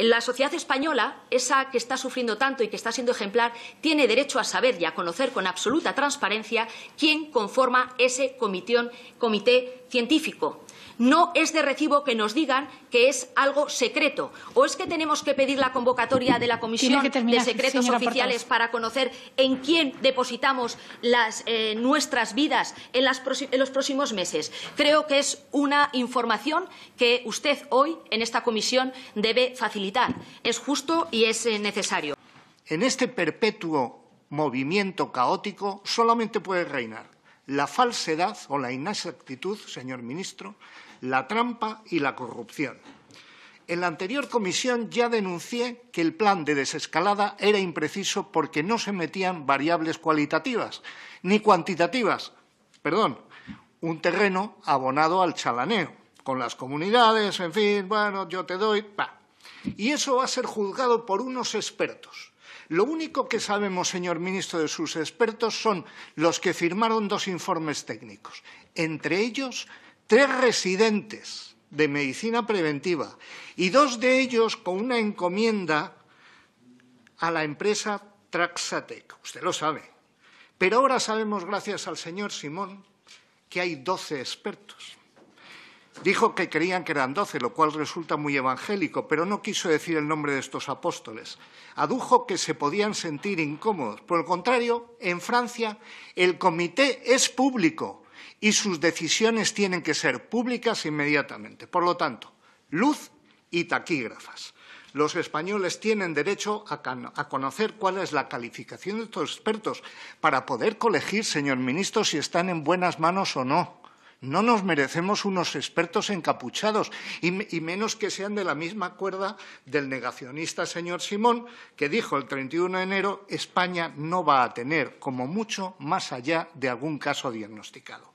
La sociedad española, esa que está sufriendo tanto y que está siendo ejemplar, tiene derecho a saber y a conocer con absoluta transparencia quién conforma ese comité científico no es de recibo que nos digan que es algo secreto. ¿O es que tenemos que pedir la convocatoria de la Comisión de Secretos Oficiales para conocer en quién depositamos eh, nuestras vidas en, los próximos meses? Creo que es una información que usted hoy en esta comisión debe facilitar. Es justo y es eh, necesario. En este perpetuo movimiento caótico solamente puede reinar la falsedad o la inexactitud, señor ministro, la trampa y la corrupción. En la anterior comisión ya denuncié que el plan de desescalada era impreciso porque no se metían variables cualitativas ni cuantitativas, perdón, un terreno abonado al chalaneo, con las comunidades, en fin, bueno, yo te doy, pa. Y eso va a ser juzgado por unos expertos lo único que sabemos, señor ministro, de sus expertos son los que firmaron dos informes técnicos, entre ellos tres residentes de medicina preventiva y dos de ellos con una encomienda a la empresa Traxatec. Usted lo sabe. Pero ahora sabemos, gracias al señor Simón, que hay doce expertos. Dijo que querían que eran doce, lo cual resulta muy evangélico, pero no quiso decir el nombre de estos apóstoles. Adujo que se podían sentir incómodos. Por el contrario, en Francia el comité es público y sus decisiones tienen que ser públicas inmediatamente. Por lo tanto, luz y taquígrafas. Los españoles tienen derecho a, a, conocer cuál es la calificación de estos expertos para poder colegir, señor ministro, si están en buenas manos o no. No nos merecemos unos expertos encapuchados, y, menos que sean de la misma cuerda del negacionista señor Simón, que dijo el 31 de enero, España no va a tener, como mucho, más allá de algún caso diagnosticado.